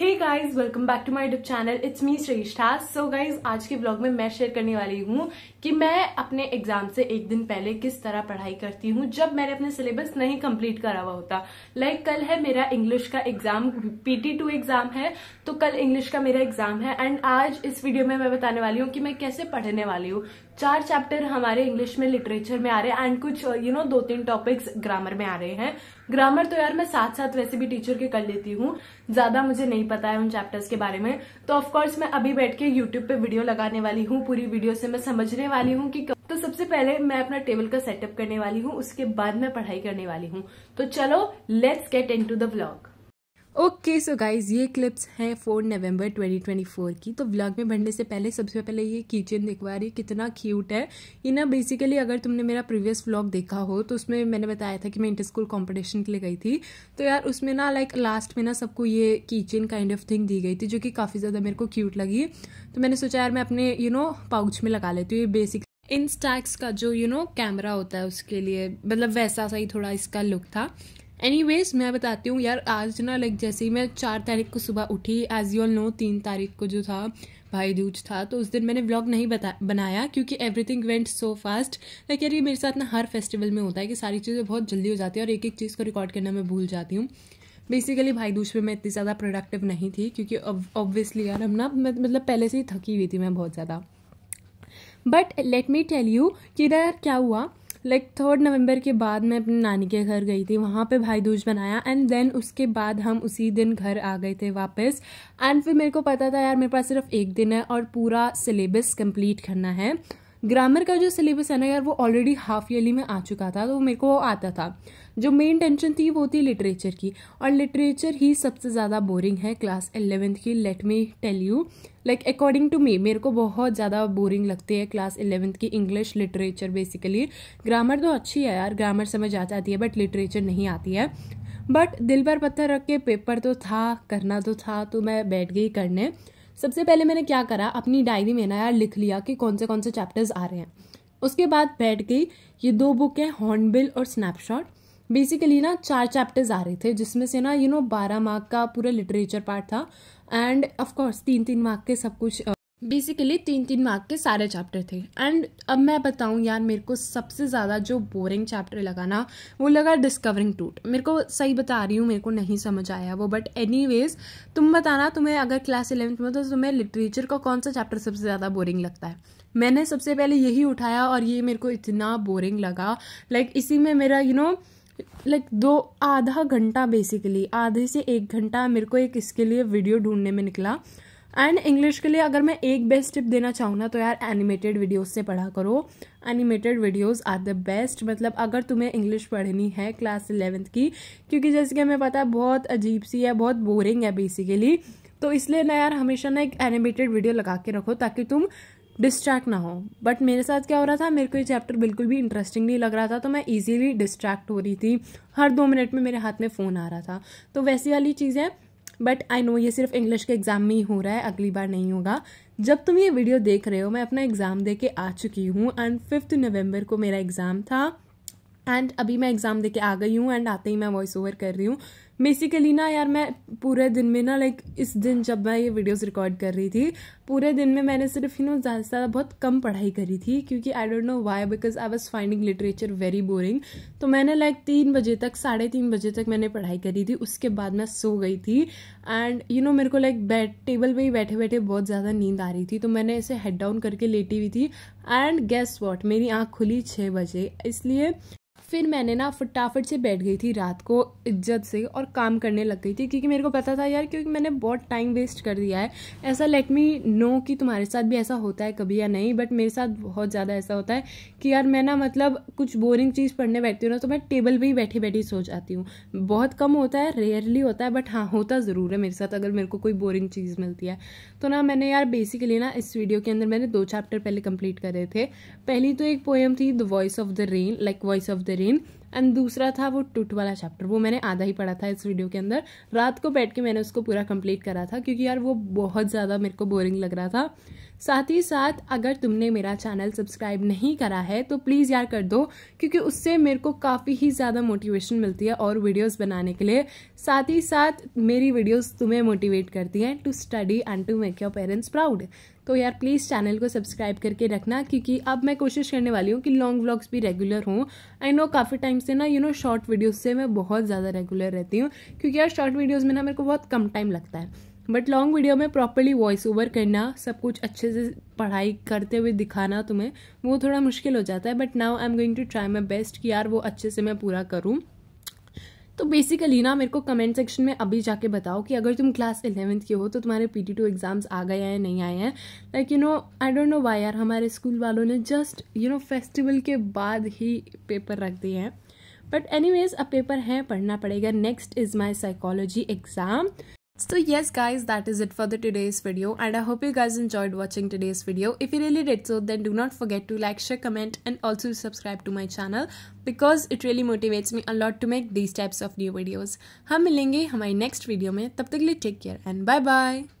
Hey guys welcome back to my YouTube channel it's me Shreshtha so guys आज के blog में मैं share करने वाली हूँ कि मैं अपने एग्जाम से एक दिन पहले किस तरह पढ़ाई करती हूँ जब मैंने अपने सिलेबस नहीं कम्प्लीट करा हुआ होता लाइक like, कल है मेरा इंग्लिश का एग्जाम पीटी टू एग्जाम है तो कल इंग्लिश का मेरा एग्जाम है एंड आज इस वीडियो में मैं बताने वाली हूँ कि मैं कैसे पढ़ने वाली हूँ चार चैप्टर हमारे इंग्लिश में लिटरेचर में आ रहे हैं एंड कुछ you uh, you know know, दो तीन टॉपिक्स ग्रामर में आ रहे हैं ग्रामर तो यार मैं साथ साथ वैसे भी टीचर के कर लेती हूँ ज्यादा मुझे नहीं पता है उन चैप्टर्स के बारे में तो ऑफकोर्स मैं अभी बैठ के यूट्यूब पे वीडियो लगाने वाली हूँ पूरी वीडियो से मैं समझने वाली हूँ कि तो सबसे पहले मैं अपना टेबल का सेटअप करने वाली हूँ उसके बाद मैं पढ़ाई करने वाली हूँ तो चलो let's get into the blog okay so guys ये क्लिप्स हैं फोर नवंबर 2024 की तो व्लॉग में बढ़ने से पहले सबसे पहले ये किचन दिखवा रही कितना क्यूट है ये ना बेसिकली अगर तुमने मेरा प्रीवियस व्लॉग देखा हो तो उसमें मैंने बताया था कि मैं इंटर स्कूल कॉम्पिटिशन के लिए गई थी तो यार उसमें ना लाइक लास्ट में ना सबको ये किचन काइंड ऑफ थिंग दी गई थी जो कि काफ़ी ज़्यादा मेरे को क्यूट लगी तो मैंने सोचा यार मैं अपने यू नो पाउच में लगा लेती हूँ ये बेसिक इंस्टैक्स का जो यू नो कैमरा होता है उसके लिए मतलब वैसा सा ही थोड़ा इसका लुक था एनीवेज मैं बताती हूँ यार आज ना लाइक जैसे ही मैं चार तारीख को सुबह उठी एज यू ऑल नो तीन तारीख को जो था भाई दूज था तो उस दिन मैंने व्लॉग नहीं बता बनाया क्योंकि everything went so fast like यार ये मेरे साथ ना हर फेस्टिवल में होता है कि सारी चीज़ें बहुत जल्दी हो जाती है और एक एक चीज़ को रिकॉर्ड करना मैं भूल जाती हूँ बेसिकली भाई दूज पे मैं इतनी ज़्यादा प्रोडक्टिव नहीं थी क्योंकि ऑब्वियसली यार हम ना मतलब पहले से ही थकी हुई थी मैं बहुत ज़्यादा but let me tell you कि इधर क्या हुआ लाइक थर्ड नवंबर के बाद मैं अपनी नानी के घर गई थी वहाँ पे भाई दूज बनाया एंड देन उसके बाद हम उसी दिन घर आ गए थे वापस एंड फिर मेरे को पता था यार मेरे पास सिर्फ एक दिन है और पूरा सिलेबस कंप्लीट करना है ग्रामर का जो सिलेबस है ना यार वो ऑलरेडी हाफ ईयरली में आ चुका था तो मेरे को वो आता था जो मेन टेंशन थी वो थी लिटरेचर की और लिटरेचर ही सबसे ज़्यादा बोरिंग है क्लास एलेवेंथ की let me tell you like according to me मेरे को बहुत ज़्यादा बोरिंग लगती है क्लास एलेवेंथ की इंग्लिश लिटरेचर बेसिकली ग्रामर तो अच्छी है यार ग्रामर समझ आ जाती है बट लिटरेचर नहीं आती है बट दिल पर पत्थर रख के पेपर तो था करना तो था तो मैं बैठ गई करने सबसे पहले मैंने क्या करा अपनी डायरी में ना यार लिख लिया कि कौन से कौन से चैप्टर्स आ रहे हैं उसके बाद बैठ गई ये दो बुक है हॉर्नबिल और स्नैपशॉट बेसिकली ना चार चैप्टर्स आ रहे थे जिसमें से ना यू नो बारह मार्क का पूरा लिटरेचर पार्ट था एंड ऑफ कोर्स तीन तीन मार्क के सब कुछ बेसिकली तीन तीन मार्क के सारे चैप्टर थे एंड अब मैं बताऊं यार मेरे को सबसे ज़्यादा जो बोरिंग चैप्टर लगा ना वो लगा डिस्कवरिंग टूट मेरे को सही बता रही हूँ मेरे को नहीं समझ आया वो बट एनी तुम बताना तुम्हें अगर क्लास इलेवंथ में तो तुम्हें लिटरेचर का कौन सा चैप्टर सबसे ज़्यादा बोरिंग लगता है मैंने सबसे पहले यही उठाया और ये मेरे को इतना बोरिंग लगा लाइक like, इसी में मेरा you you know know, like like, दो आधा घंटा बेसिकली आधे से एक घंटा मेरे को एक इसके लिए वीडियो ढूंढने में निकला एंड इंग्लिश के लिए अगर मैं एक बेस्ट टिप देना चाहूँ ना तो यार एनिमेटेड वीडियोस से पढ़ा करो animated videos are the best मतलब अगर तुम्हें इंग्लिश पढ़नी है क्लास इलेवेंथ की क्योंकि जैसे कि हमें पता है बहुत अजीब सी है बहुत बोरिंग है बेसिकली तो इसलिए ना यार हमेशा ना एक एनिमेटेड वीडियो लगा के रखो ताकि तुम डिस्ट्रैक्ट ना हो बट मेरे साथ क्या हो रहा था मेरे को ये चैप्टर बिल्कुल भी इंटरेस्टिंग नहीं लग रहा था तो मैं इजीली डिस्ट्रैक्ट हो रही थी हर दो मिनट में मेरे हाथ में फ़ोन आ रहा था तो वैसी वाली चीज़ें बट आई नो ये सिर्फ इंग्लिश के एग्ज़ाम में ही हो रहा है अगली बार नहीं होगा जब तुम ये वीडियो देख रहे हो मैं अपना एग्ज़ाम दे के आ चुकी हूँ एंड फिफ्थ नवंबर को मेरा एग्ज़ाम था एंड अभी मैं एग्ज़ाम देके आ गई हूँ एंड आते ही मैं वॉइस ओवर कर रही हूँ बेसिकली ना यार मैं पूरे दिन में ना लाइक इस दिन जब मैं ये वीडियोस रिकॉर्ड कर रही थी पूरे दिन में मैंने सिर्फ यू नो ज़्यादा से ज़्यादा बहुत कम पढ़ाई करी थी क्योंकि I don't know why because I was finding literature very boring तो मैंने लाइक तीन बजे तक साढ़े तीन बजे तक मैंने पढ़ाई करी थी उसके बाद मैं सो गई थी एंड यू नो मेरे को लाइक बैठ टेबल पर ही बैठे बैठे बहुत ज़्यादा नींद आ रही थी तो मैंने इसे हेड डाउन करके लेटी हुई थी एंड गेस वॉट मेरी आँख खुली छः बजे इसलिए फिर मैंने ना फटाफट से बैठ गई थी रात को इज्जत से और काम करने लग गई थी क्योंकि मेरे को पता था यार क्योंकि मैंने बहुत टाइम वेस्ट कर दिया है ऐसा लेट मी नो कि तुम्हारे साथ भी ऐसा होता है कभी या नहीं बट मेरे साथ बहुत ज़्यादा ऐसा होता है कि यार मैं ना मतलब कुछ बोरिंग चीज़ पढ़ने बैठती हूँ ना तो मैं टेबल पर ही बैठी बैठी सो जाती हूँ बहुत कम होता है रेयरली होता है बट हाँ होता ज़रूर है मेरे साथ अगर मेरे को कोई बोरिंग चीज़ मिलती है तो ना मैंने यार बेसिकली ना इस वीडियो के अंदर मैंने दो चैप्टर पहले कम्प्लीट करे थे पहली तो एक पोएम थी the voice of the rain like voice of the rain and दूसरा था वो टूट वाला चैप्टर वो मैंने आधा ही पढ़ा था इस वीडियो के अंदर रात को बैठ के मैंने उसको पूरा कंप्लीट करा था क्योंकि यार वो बहुत ज़्यादा मेरे को बोरिंग लग रहा था साथ ही साथ अगर तुमने मेरा चैनल सब्सक्राइब नहीं करा है तो प्लीज़ यार कर दो क्योंकि उससे मेरे को काफ़ी ही ज़्यादा मोटिवेशन मिलती है और वीडियोज़ बनाने के लिए साथ ही साथ मेरी वीडियोज़ तुम्हें मोटिवेट करती हैं to study and to make your parents proud तो यार प्लीज़ चैनल को सब्सक्राइब करके रखना क्योंकि अब मैं कोशिश करने वाली हूँ कि लॉन्ग व्लॉग्स भी रेगुलर हों आई नो काफ़ी टाइम से ना यू नो शॉर्ट वीडियोज़ से मैं बहुत ज़्यादा रेगुलर रहती हूँ क्योंकि यार शॉर्ट वीडियोज़ में ना मेरे को बहुत कम टाइम लगता है बट लॉन्ग वीडियो में प्रॉपरली वॉइस ओवर करना सब कुछ अच्छे से पढ़ाई करते हुए दिखाना तुम्हें वो थोड़ा मुश्किल हो जाता है but now I am going to try my best कि यार वो अच्छे से मैं पूरा करूँ तो बेसिकली ना मेरे को कमेंट सेक्शन में अभी जाके बताओ कि अगर तुम क्लास इलेवेंथ के हो तो तुम्हारे पी टी टू एग्ज़ाम्स आ गए हैं नहीं आए हैं like you know I don't know why यार हमारे स्कूल वालों ने जस्ट यू नो फेस्टिवल के बाद ही पेपर रख दिए हैं बट एनी वेज अब पेपर हैं पढ़ना पड़ेगा next is my psychology exam So yes guys that is it for the today's video and I hope you guys enjoyed watching today's video. If you really did so then do not forget to like, share, comment and also subscribe to my channel because it really motivates me a lot to make these types of new videos. हम मिलेंगे हमारी next video में तब तक के लिए take care and bye bye.